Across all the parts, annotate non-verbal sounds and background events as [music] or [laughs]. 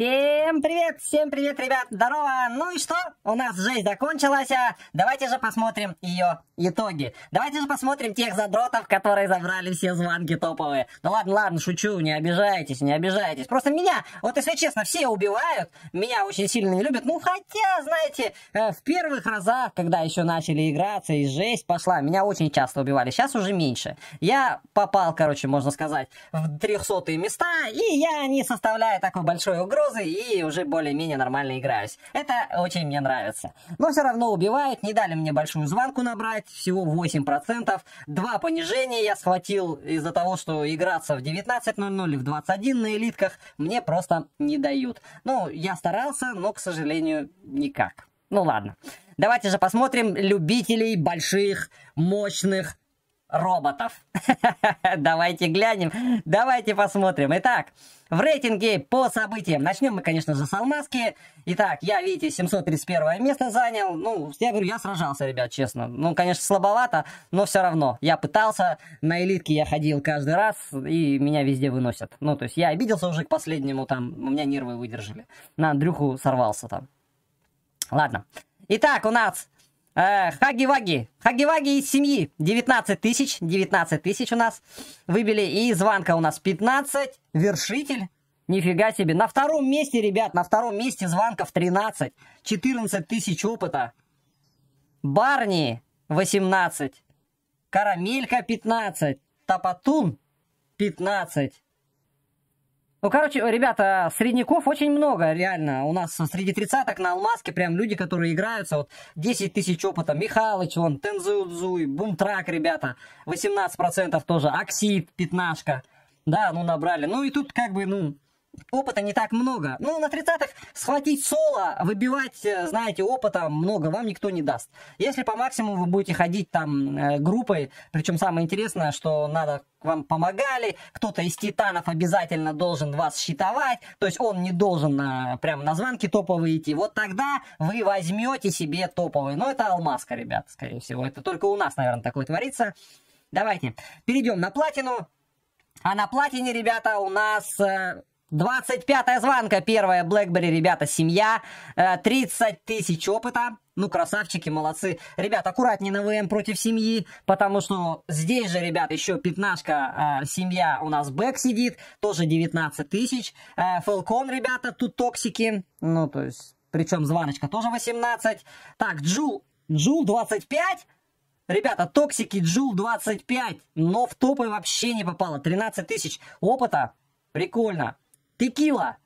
Всем привет, всем привет, ребят, здорово! Ну и что? У нас жизнь закончилась, а давайте же посмотрим ее итоги. Давайте же посмотрим тех задротов, которые забрали все звонки топовые. Ну ладно, ладно, шучу, не обижайтесь, не обижайтесь. Просто меня, вот если честно, все убивают, меня очень сильно не любят. Ну хотя, знаете, э, в первых разах, когда еще начали играться и жесть пошла, меня очень часто убивали, сейчас уже меньше. Я попал, короче, можно сказать, в 300 места, и я не составляю такой большой угрозы паузы и уже более-менее нормально играюсь. Это очень мне нравится. Но все равно убивает, не дали мне большую звонку набрать, всего 8%. Два понижения я схватил из-за того, что играться в 19.00 и в 21 на элитках мне просто не дают. Ну, я старался, но, к сожалению, никак. Ну ладно. Давайте же посмотрим любителей больших, мощных, роботов. [laughs] Давайте глянем, давайте посмотрим. Итак, в рейтинге по событиям. Начнем мы, конечно же, с Алмазки. Итак, я, видите, 731 место занял. Ну, я говорю, я сражался, ребят, честно. Ну, конечно, слабовато, но все равно. Я пытался, на элитке я ходил каждый раз, и меня везде выносят. Ну, то есть я обиделся уже к последнему, там, у меня нервы выдержали. На Андрюху сорвался там. Ладно. Итак, у нас Э, Хаги-ваги. Хаги-ваги из семьи. 19 тысяч. 19 тысяч у нас. Выбили. И звонка у нас 15. Вершитель. Нифига себе. На втором месте, ребят, на втором месте звонков 13. 14 тысяч опыта. Барни 18. Карамелька 15. Тапатун 15. Ну, короче, ребята, средников очень много, реально. У нас среди тридцаток на Алмазке прям люди, которые играются. Вот 10 тысяч опыта. Михалыч, он, Тензудзуй, Бумтрак, ребята. 18% тоже. Оксид, пятнашка. Да, ну набрали. Ну и тут как бы, ну, опыта не так много. Ну, на 30-х схватить соло, выбивать, э, знаете, опыта много вам никто не даст. Если по максимуму вы будете ходить там э, группой, причем самое интересное, что надо вам помогали, кто-то из титанов обязательно должен вас считывать, то есть он не должен э, прям на звонки топовые идти. Вот тогда вы возьмете себе топовые. Но это алмазка, ребят, скорее всего. Это только у нас, наверное, такое творится. Давайте перейдем на платину. А на платине, ребята, у нас э, 25-я звонка, первая Blackberry ребята, семья. 30 э, тысяч опыта. Ну, красавчики, молодцы. Ребят, аккуратнее на ВМ против семьи, потому что здесь же, ребят, еще пятнашка, э, семья у нас бэк сидит, тоже 19 тысяч. Э, Фэлкон, ребята, тут токсики, ну, то есть, причем званочка тоже 18. Так, Джул, Джул 25, Ребята, токсики Джул 25, но в топы вообще не попало. 13 тысяч опыта. Прикольно текила,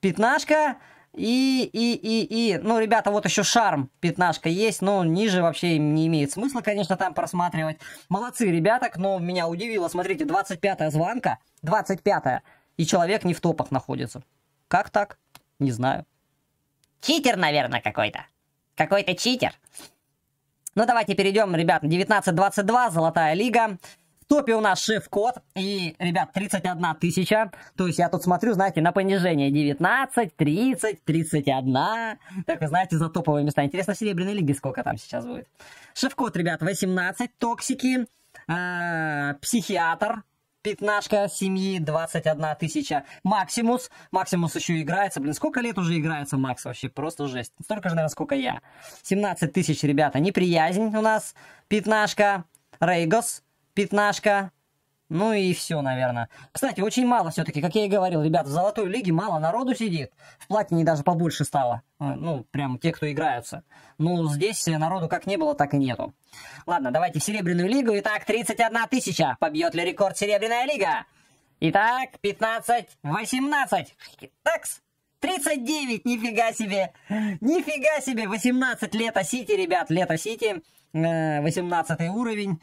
пятнашка и, и, и, и, ну, ребята, вот еще шарм пятнашка есть, но ниже вообще не имеет смысла, конечно, там просматривать. Молодцы, ребята, но меня удивило, смотрите, 25-я звонка, 25-я, и человек не в топах находится. Как так? Не знаю. Читер, наверное, какой-то. Какой-то читер. Ну, давайте перейдем, ребят, 19-22, Золотая Лига топе у нас шеф-код. И, ребят, 31 тысяча. То есть я тут смотрю, знаете, на понижение 19, 30, 31. Так, знаете, за топовые места. Интересно, Серебряной лиги сколько там сейчас будет. Шеф-код, ребят, 18. Токсики. Э, психиатр. Пятнашка семьи, 21 тысяча. Максимус. Максимус еще играется. Блин, сколько лет уже играется Макс вообще? Просто жесть. Столько же, наверное, сколько я. 17 тысяч, ребята. Неприязнь у нас. Пятнашка. Рейгос пятнашка. Ну и все, наверное. Кстати, очень мало все-таки, как я и говорил, ребят, в золотой лиге мало народу сидит. В платине даже побольше стало. Э, ну, прям те, кто играются. Ну, здесь э, народу как не было, так и нету. Ладно, давайте в серебряную лигу. Итак, 31 тысяча. Побьет ли рекорд серебряная лига? Итак, 15-18. Такс. 39, нифига себе. Нифига себе, 18 лето Сити, ребят, лето Сити. 18 э, уровень.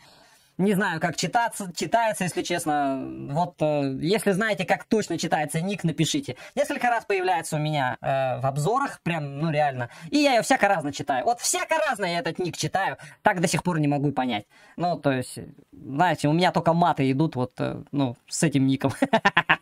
Не знаю, как читаться, читается, если честно. Вот, э, если знаете, как точно читается ник, напишите. Несколько раз появляется у меня э, в обзорах, прям, ну реально. И я ее всяко разно читаю. Вот всяко разно я этот ник читаю. Так до сих пор не могу понять. Ну, то есть, знаете, у меня только маты идут вот, э, ну, с этим ником. [laughs]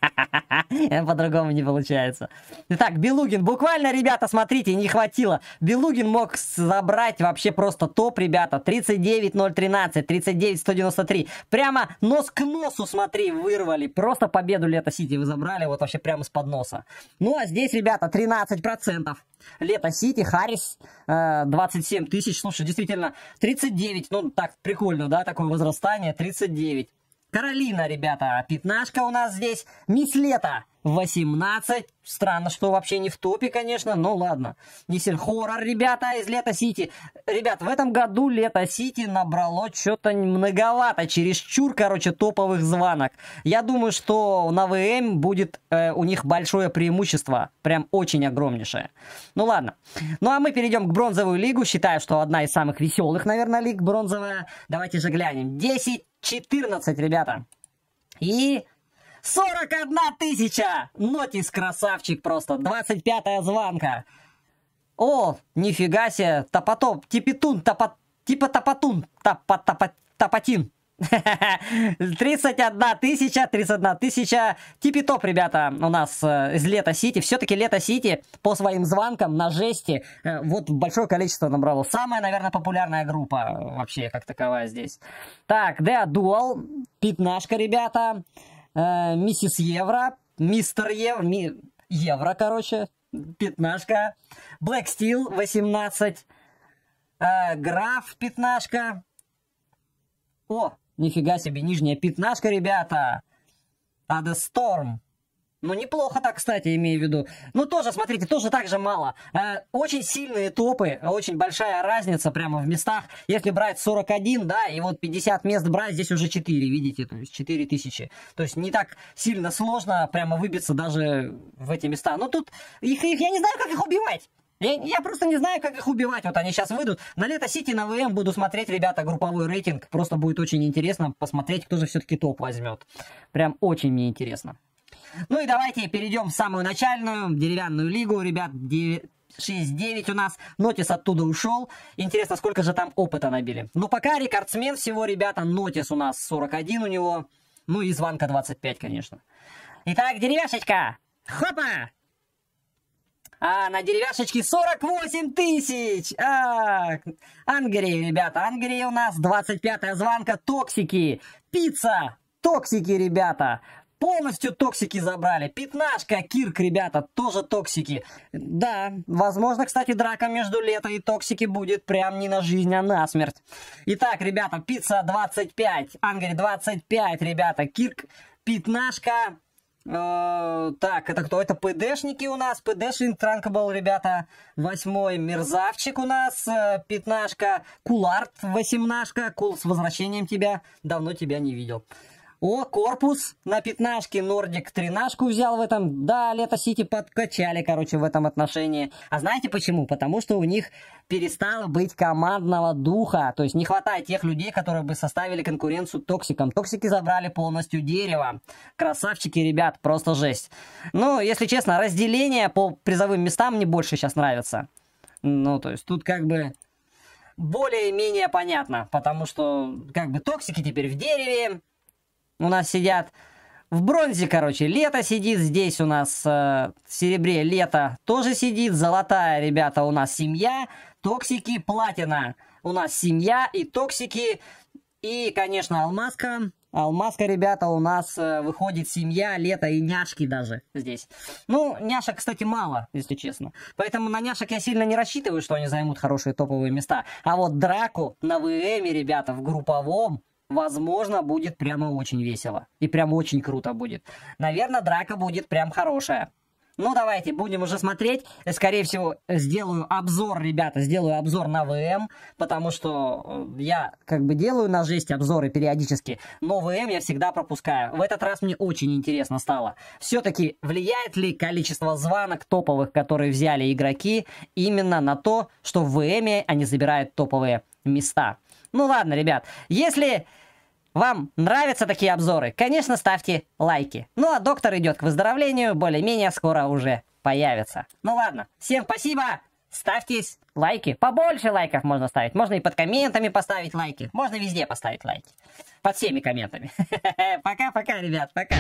[laughs] По-другому не получается. Итак, Белугин. Буквально, ребята, смотрите, не хватило. Белугин мог забрать вообще просто топ, ребята. 39-013, 39-193. Прямо нос к носу, смотри, вырвали. Просто победу Лето Сити вы забрали вот вообще прямо из-под носа. Ну, а здесь, ребята, 13%. Лето Сити, Харрис, э, 27 тысяч. Слушай, действительно, 39. Ну, так, прикольно, да, такое возрастание. 39. Каролина, ребята, пятнашка у нас здесь. Мисс Лето. 18. Странно, что вообще не в топе, конечно, но ладно. Не сильно. Хоррор, ребята, из Лето Сити. Ребят, в этом году Лето Сити набрало что-то многовато, чересчур, короче, топовых звонок. Я думаю, что на ВМ будет э, у них большое преимущество, прям очень огромнейшее. Ну ладно. Ну а мы перейдем к бронзовую лигу. Считаю, что одна из самых веселых, наверное, лиг бронзовая. Давайте же глянем. 10-14, ребята. И 41 тысяча! Нотис красавчик просто, 25-я звонка О, нифига себе, топотоп, типетун, топот, типа топотун, топа, топа, топотин. 31 [laughs] тысяча, 31 тысяча. типитоп ребята, у нас э, из Лето Сити. Все-таки Лето Сити по своим звонкам на жести э, вот большое количество набрало. Самая, наверное, популярная группа э, вообще как таковая здесь. Так, да, Дуал, пятнашка, ребята э, миссис Евро, мистер Евро, ми, Евро, короче, пятнашка, Black Steel 18, э, Граф пятнашка. О, нифига себе, нижняя пятнашка, ребята. Ада Сторм. Ну, неплохо так, кстати, имею в виду. Ну, тоже, смотрите, тоже так же мало. Э, очень сильные топы, очень большая разница прямо в местах. Если брать 41, да, и вот 50 мест брать, здесь уже 4, видите, то есть 4 тысячи. То есть не так сильно сложно прямо выбиться даже в эти места. Но ну, тут их, их я не знаю, как их убивать. Я, я просто не знаю, как их убивать. Вот они сейчас выйдут. На лето Сити на ВМ буду смотреть, ребята, групповой рейтинг. Просто будет очень интересно посмотреть, кто же все-таки топ возьмет. Прям очень мне интересно. Ну и давайте перейдем в самую начальную деревянную лигу, ребят, 9... 6-9 у нас. Нотис оттуда ушел. Интересно, сколько же там опыта набили. Но ну, пока рекордсмен всего, ребята, Нотис у нас 41 у него. Ну и звонка 25, конечно. Итак, деревяшечка. Хопа! А на деревяшечке 48 тысяч! А, Англия, ребята, Англия у нас 25-я звонка, токсики, пицца, токсики, ребята. Полностью токсики забрали. Пятнашка, Кирк, ребята, тоже токсики. Да, возможно, кстати, драка между лето и токсики будет прям не на жизнь, а на смерть. Итак, ребята, пицца 25, Ангель 25, ребята, Кирк, пятнашка, э, так, это кто? Это ПДшники у нас, ПДшник Транкабл, ребята. Восьмой Мерзавчик у нас, э, пятнашка, Куларт, восемнашка, Кул, с возвращением тебя, давно тебя не видел. О, корпус на пятнашке Нордик тринашку взял в этом. Да, Лето Сити подкачали, короче, в этом отношении. А знаете почему? Потому что у них перестало быть командного духа. То есть не хватает тех людей, которые бы составили конкуренцию токсикам. Токсики забрали полностью дерево. Красавчики, ребят, просто жесть. Ну, если честно, разделение по призовым местам мне больше сейчас нравится. Ну, то есть тут как бы более-менее понятно, потому что как бы токсики теперь в дереве, у нас сидят в бронзе, короче, лето сидит здесь у нас, э, в серебре лето тоже сидит, золотая, ребята, у нас семья, токсики, платина, у нас семья и токсики, и, конечно, алмазка, алмазка, ребята, у нас э, выходит семья, лето и няшки даже здесь. Ну, няшек, кстати, мало, если честно, поэтому на няшек я сильно не рассчитываю, что они займут хорошие топовые места, а вот драку на ВМе, ребята, в групповом, возможно, будет прямо очень весело. И прям очень круто будет. Наверное, драка будет прям хорошая. Ну, давайте, будем уже смотреть. Э, скорее всего, сделаю обзор, ребята, сделаю обзор на ВМ, потому что э, я как бы делаю на жести обзоры периодически, но ВМ я всегда пропускаю. В этот раз мне очень интересно стало. Все-таки влияет ли количество звонок топовых, которые взяли игроки, именно на то, что в ВМ они забирают топовые места? Ну ладно, ребят, если вам нравятся такие обзоры? Конечно, ставьте лайки. Ну а доктор идет к выздоровлению, более-менее скоро уже появится. Ну ладно, всем спасибо, ставьте лайки. Побольше лайков можно ставить. Можно и под комментами поставить лайки. Можно везде поставить лайки. Под всеми комментами. [laughs] Пока-пока, ребят, пока.